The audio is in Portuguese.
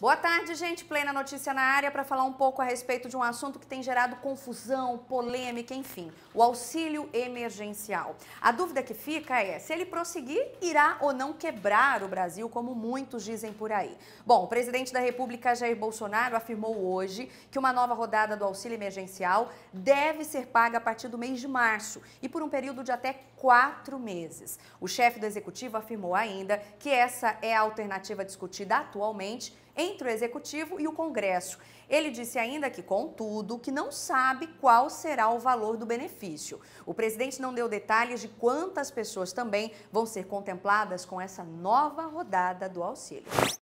Boa tarde, gente. Plena notícia na área para falar um pouco a respeito de um assunto que tem gerado confusão, polêmica, enfim, o auxílio emergencial. A dúvida que fica é se ele prosseguir, irá ou não quebrar o Brasil, como muitos dizem por aí. Bom, o presidente da República Jair Bolsonaro afirmou hoje que uma nova rodada do auxílio emergencial deve ser paga a partir do mês de março e por um período de até quatro meses. O chefe do executivo afirmou ainda que essa é a alternativa discutida atualmente em entre o Executivo e o Congresso. Ele disse ainda que, contudo, que não sabe qual será o valor do benefício. O presidente não deu detalhes de quantas pessoas também vão ser contempladas com essa nova rodada do auxílio.